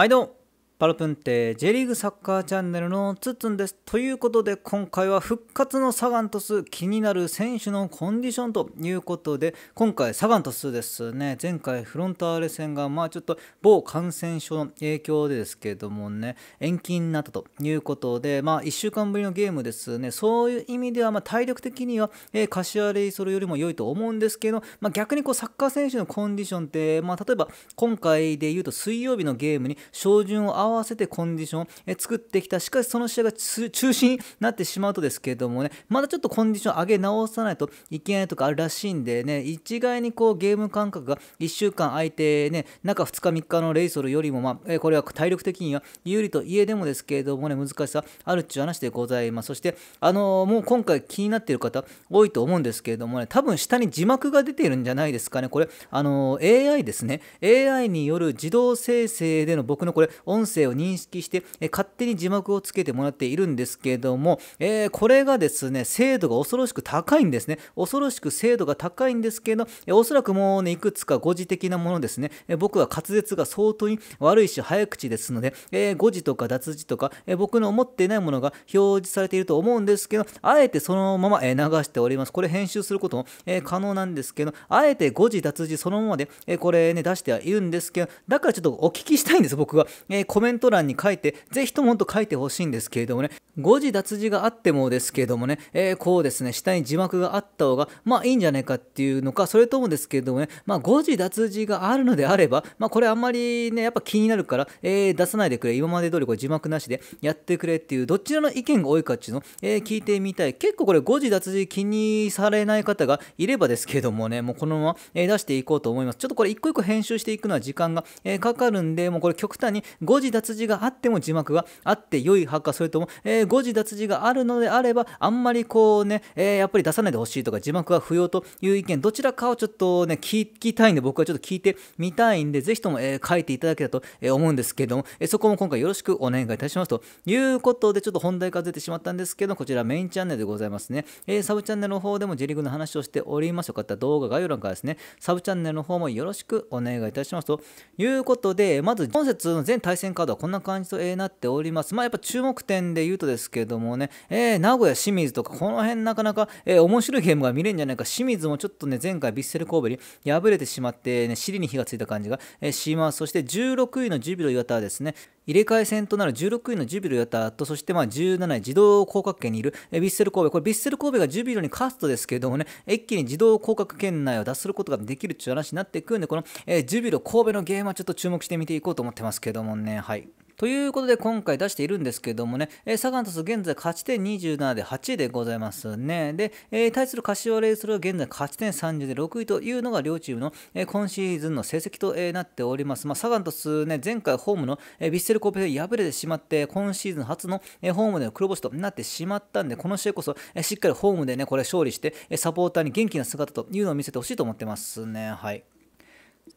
はいどうもパルプンテ J リーグサッカーチャンネルのつつんです。ということで今回は復活のサガン鳥栖気になる選手のコンディションということで今回サガン鳥栖ですね前回フロンターレ戦がまあちょっと某感染症の影響でですけどもね延期になったということでまあ1週間ぶりのゲームですねそういう意味ではま体力的には、え柏レイソルよりも良いと思うんですけど、まあ、逆にこうサッカー選手のコンディションって、まあ、例えば今回で言うと水曜日のゲームに照準を合わ合わせてコンディション、え作ってきた。しかしその試合が中止になってしまうとですけれどもね、まだちょっとコンディション上げ直さないといけないとかあるらしいんでね、一概にこうゲーム感覚が1週間空いてね、中2日3日のレイソルよりもまあ、えこれは体力的には有利といえでもですけれどもね、難しさあるっちゅう話でございます。そして、あのー、もう今回気になっている方多いと思うんですけれどもね、多分下に字幕が出ているんじゃないですかね。これ、あのー、AI ですね。AI による自動生成での僕のこれ、音声声を認識して、え勝手に字幕をつけてもらっているんですけれども、えー、これがですね、精度が恐ろしく高いんですね。恐ろしく精度が高いんですけど、えおそらくもうね、いくつか誤字的なものですね。え僕は滑舌が相当に悪いし、早口ですので、えー、誤字とか脱字とか、え僕の思っていないものが表示されていると思うんですけど、あえてそのまま、え流しております。これ編集することも、え可能なんですけど、あえて誤字脱字そのままで、えこれね、出してはいるんですけど、だからちょっとお聞きしたいんです、僕が。えーメント欄に書いて、ぜひともと書いてほしいんですけれどもね、誤字脱字があってもですけれどもね、えー、こうですね、下に字幕があった方が、まあいいんじゃないかっていうのか、それともですけれどもね、まあ誤字脱字があるのであれば、まあこれあんまりね、やっぱ気になるから、えー、出さないでくれ、今まで通りこれ字幕なしでやってくれっていう、どちらの意見が多いかっていうのを、えー、聞いてみたい。結構これ誤字脱字気にされない方がいればですけれどもね、もうこのまま、え出していこうと思います。ちょっとこれ一個一個編集していくのは時間が、えかかるんで、もうこれ極端に誤字脱脱字があっても字幕があって良い派かそれとも、えー、誤字脱字があるのであればあんまりこうね、えー、やっぱり出さないでほしいとか字幕は不要という意見どちらかをちょっとね聞きたいんで僕はちょっと聞いてみたいんでぜひとも、えー、書いていただけたらと思うんですけども、えそこも今回よろしくお願いいたしますということでちょっと本題から出てしまったんですけどこちらメインチャンネルでございますね、えサブチャンネルの方でも J リーグの話をしておりますよかった動画概要欄からですねサブチャンネルの方もよろしくお願いいたしますということでまず本節の全対戦カードはこんな感じと、えなっております。まあやっぱ注目点で言うとですけどもね、えー、名古屋清水とかこの辺なかなか、えー、面白いゲームが見れるんじゃないか。清水もちょっとね、前回ヴィッセル神戸に敗れてしまって、ね、尻に火がついた感じが、えー、します。そして16位のジュビロ磐田はですね、入れ替え戦となる16位のジュビロた。あと、そしてまあ17位、自動降格圏にいるヴィッセル神戸。これ、ヴィッセル神戸がジュビロに勝つとですけれどもね、一気に自動降格圏内を脱することができるっていう話になってくるんで、この、えー、ジュビロ神戸のゲームはちょっと注目して見ていこうと思ってますけどもね、はい。ということで今回出しているんですけどもね、えー、サガン鳥栖現在勝ち点27で8位でございますね。で、えー、対する柏レイソルは現在勝ち点30で6位というのが両チームの、えー、今シーズンの成績と、えー、なっております。まあ、サガン鳥栖ね、前回ホームの、えー、ヴィッセルーペで敗れてしまって、今シーズン初の、えー、ホームでの黒星となってしまったんで、この試合こそ、えー、しっかりホームでね、これ勝利して、サポーターに元気な姿というのを見せてほしいと思ってますね。はい。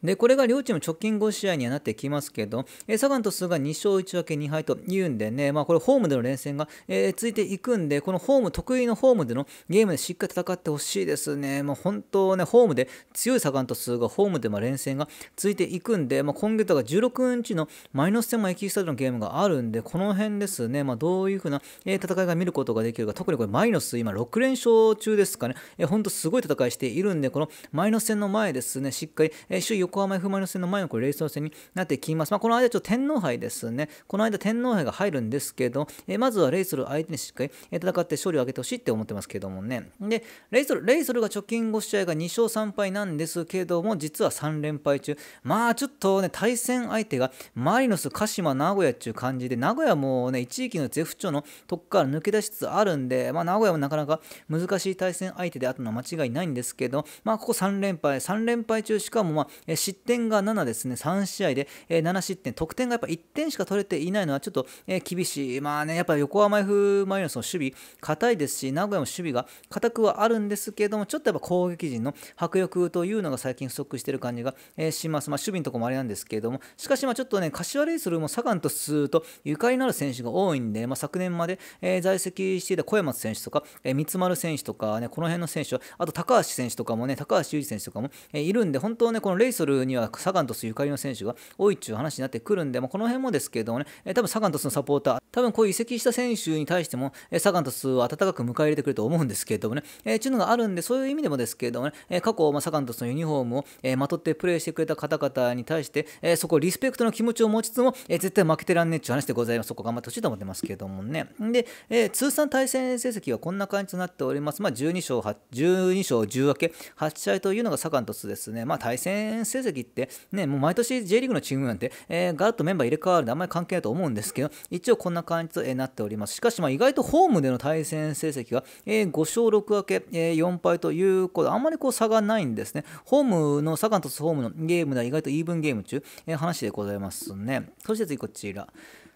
で、これが両チーム直近5試合にはなってきますけど、えー、サガンとスが2勝1分け2敗というんでね、まあこれホームでの連戦が、えー、ついていくんで、このホーム、得意のホームでのゲームでしっかり戦ってほしいですね。まあ本当ね、ホームで強いサガンとスがホームでま連戦がついていくんで、まあ今月が16日のマイナス戦もエキスタでのゲームがあるんで、この辺ですね、まあどういうふうな、え戦いが見ることができるか、特にこれマイナス今6連勝中ですかね、えー、本当すごい戦いしているんで、このマイナス戦の前ですね、しっかり、えー、首位横浜 F・ マリノス戦の前のこれレース戦になってきます。まあ、この間ちょっと天皇杯ですね。この間天皇杯が入るんですけど、えー、まずはレイソル相手にしっかり戦って勝利を挙げてほしいって思ってますけどもね。で、レイソル、レイソルが貯金5試合が2勝3敗なんですけども、実は3連敗中。まあちょっとね、対戦相手がマリノス、鹿島、名古屋っていう感じで、名古屋もね、一時期のゼフチョのとこから抜け出しつつあるんで、まあ名古屋もなかなか難しい対戦相手であったのは間違いないんですけど、まあここ3連敗、3連敗中しかもまあえ失点が7ですね、3試合で、え7失点、得点がやっぱ1点しか取れていないのはちょっと、え厳しい、まあね、やっぱ横浜 F・ マリノスの守備、硬いですし、名古屋も守備が硬くはあるんですけれども、ちょっとやっぱ攻撃陣の迫力というのが最近不足している感じが、えします、まあ、守備のところもあれなんですけれども、しかし、ちょっとね、柏レイソルもサガンとスーとゆかりのある選手が多いんで、まあ、昨年まで、え在籍していた小山選手とか、え三丸選手とか、ね、この辺の選手、あと高橋選手とかもね、高橋祐二選手とかも、えいるんで、本当ね、このレイソルにはサガン鳥栖ゆかりの選手が多いっちゅう話になってくるんで、まあ、この辺もですけどもね、えー、多分サガン鳥栖のサポーター、多分こういう移籍した選手に対しても、えサガン鳥栖は温かく迎え入れてくれると思うんですけれどもね、えー、ちゅうのがあるんで、そういう意味でもですけれどもね、え過去、まあ、サガン鳥栖のユニフォームを、えまとってプレーしてくれた方々に対して、えそこをリスペクトの気持ちを持ちつつも、え絶対負けてらんねえっちいう話でございます。そこ頑張ってほしいと思ってますけれどもね。で、え通算対戦成績はこんな感じとなっております。まあ、12勝 ,12 勝10分け、8試合というのがサガン鳥栖ですね。まあ、対戦成績って、ね、もう毎年 J リーグのチームなんて、えー、ガラッとメンバー入れ替わるんであんまり関係ないと思うんですけど、一応こんな感じと、えなっております。しかし、ま意外とホームでの対戦成績が、え5勝6分け、え4敗ということ、あんまりこう差がないんですね。ホームの、サガン鳥栖ホームのゲームでは意外とイーブンゲーム中、え話でございますね。そして次こちら。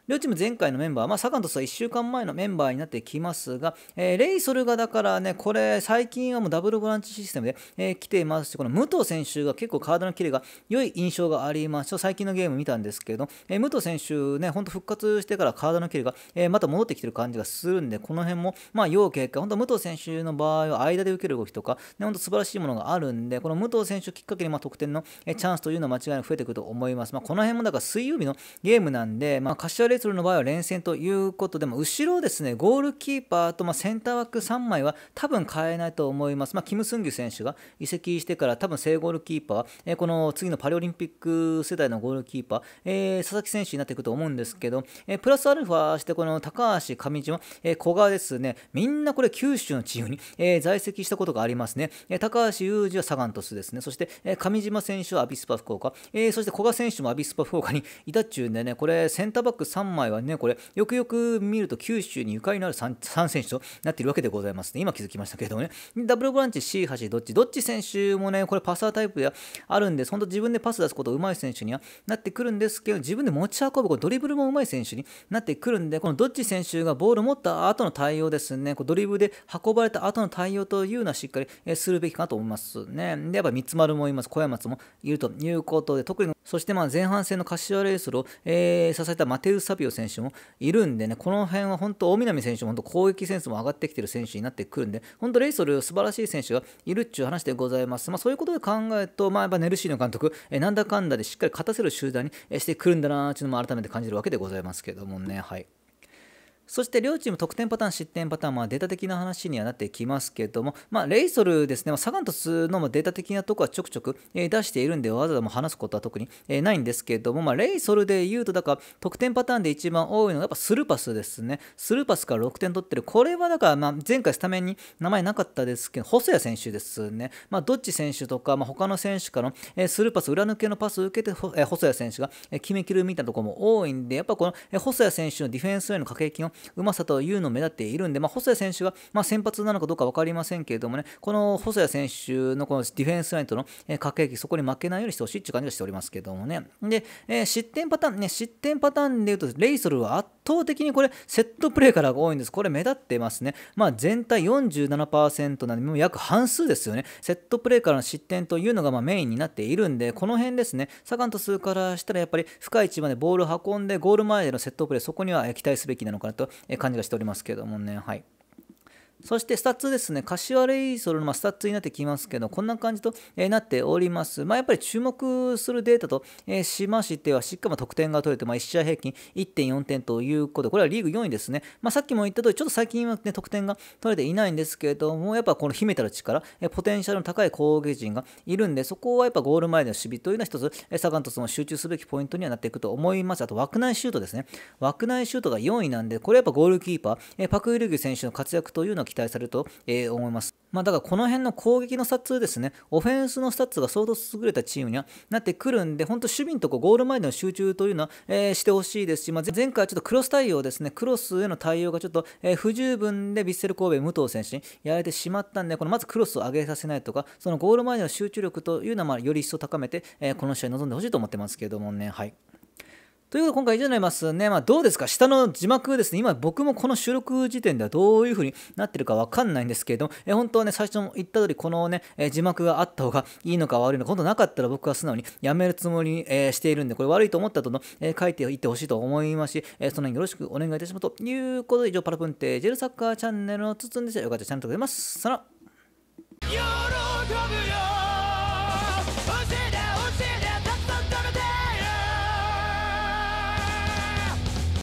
両チーム前回のメンバー、まあ、サカンとスは1週間前のメンバーになってきますが、えー、レイソルがだからね、これ、最近はもうダブルボランチシステムで、えー、来ていますし、この武藤選手が結構体のキレが良い印象があります。最近のゲーム見たんですけれど、えー、武藤選手ね、ほんと復活してから体のキレが、えー、また戻ってきてる感じがするんで、この辺も、まあ、要警戒、本当武藤選手の場合は間で受ける動きとか、ね、本当素晴らしいものがあるんで、この武藤選手をきっかけに、まあ、得点のチャンスというのは間違いなく増えてくると思います。まあ、この辺もだから水曜日のゲームなんで、まあ、柏レイツルの場合は連戦ということで、まあ、後ろですね、ゴールキーパーとまセンターク3枚は多分変えないと思います。まあ、キム・スンギュ選手が移籍してから多分正ゴールキーパー、えー、この次のパリオリンピック世代のゴールキーパー、えー、佐々木選手になっていくと思うんですけど、えー、プラスアルファしてこの高橋、上島、えー、小川ですね、みんなこれ九州のチームに、え在籍したことがありますね。え高橋裕二はサガン鳥栖ですね、そして、え上島選手はアビスパ福岡、えそして古賀選手もアビスパ福岡にいたっちゅうんでね、これセンターバック3枚三枚はね、これ、よくよく見ると九州にゆかりのある 3, 3選手となっているわけでございますね。今気づきましたけれどもね。ダブルブランチ、C 橋、どっちどっち選手もね、これパスータイプであるんです、本当自分でパス出すこと上手い選手にはなってくるんですけど、自分で持ち運ぶ、こドリブルも上手い選手になってくるんで、このどっち選手がボールを持った後の対応ですね、こうドリブルで運ばれた後の対応というのはしっかりするべきかと思いますね。で、やっぱ三つ丸もいます、小山松もいるということで、特に、そしてまあ前半戦の柏レイスルを、えー、支えたマテウサピオ選手もいるんでね、この辺は本当、大南選手も本当攻撃センスも上がってきてる選手になってくるんで、本当、レイソル、素晴らしい選手がいるっちゅう話でございます。まあ、そういうことで考えると、まあ、やっぱネルシーノ監督、えなんだかんだでしっかり勝たせる集団にしてくるんだなーっていうのも改めて感じるわけでございますけどもね。はいそして両チーム得点パターン、失点パターン、まあ、データ的な話にはなってきますけども、まあ、レイソルですね、まあ、サガン鳥のデータ的なとこはちょくちょく、えー、出しているんで、わざわざ話すことは特に、えー、ないんですけども、まあ、レイソルで言うと、だから得点パターンで一番多いのはやっぱスルーパスですね。スルーパスから6点取ってる。これはだから、まあ、前回スタメンに名前なかったですけど、細谷選手ですね。まあ、どっち選手とか、まあ、他の選手からの、えー、スルーパス、裏抜けのパスを受けて、えー、細谷選手が決めきるみたいなところも多いんで、やっぱこの、えー、細谷選手のディフェンスへの駆け引きのうまさというのを目立っているんで、まあ、細谷選手が、まあ、先発なのかどうか分かりませんけれどもね、この細谷選手のこのディフェンスラインとの駆け引き、そこに負けないようにしてほしいっていう感じがしておりますけどもね。で、えー、失点パターン、ね、失点パターンでいうと、レイソルはた倒的にこれセットプレーからが多いんです。これ目立ってますね。まあ、全体47%なんで、もう約半数ですよね。セットプレーからの失点というのがまメインになっているんで、この辺ですね、サガンと数からしたらやっぱり深い位置までボール運んで、ゴール前でのセットプレー、そこには期待すべきなのかなと感じがしておりますけどもね。はいそしてスタッツですね、柏レイソルのスタッツになってきますけど、こんな感じとなっております。まあ、やっぱり注目するデータとしましては、しっかり得点が取れて、まあ、1試合平均1.4点ということで、これはリーグ4位ですね。まあ、さっきも言った通り、ちょっと最近は、ね、得点が取れていないんですけれども、やっぱこの秘めたる力、ポテンシャルの高い攻撃陣がいるんで、そこはやっぱゴール前での守備というのは一つ、サガントスも集中すべきポイントにはなっていくと思います。あと、枠内シュートですね。枠内シュートが4位なんで、これやっぱゴールキーパー、パク・イルギュ選手の活躍というのは期待されると、えー、思います。まあ、だからこの辺の攻撃のスタッツですね、オフェンスのスタッツが相当優れたチームにはなってくるんで、本当、守備のとこ、ゴール前での集中というのは、えー、してほしいですし、まあ、前回はちょっとクロス対応ですね、クロスへの対応がちょっと、えー、不十分で、ヴィッセル神戸、武藤選手にやられてしまったんで、このまずクロスを上げさせないとか、そのゴール前での集中力というのは、より一層高めて、えー、この試合に臨んでほしいと思ってますけどもね。はいということで今回以上になりますね。まあどうですか下の字幕ですね。今僕もこの収録時点ではどういう風になってるかわかんないんですけれども、え本当はね、最初も言った通りこのね、え字幕があった方がいいのか悪いのか、今度なかったら僕は素直にやめるつもりに、えしているんで、これ悪いと思ったとの、え書いていってほしいと思いますし、えその辺よろしくお願いいたしますということで、以上パラプンテージェルサッカーチャンネルのつつんでした。よかったらチャンネル登録ます。さら。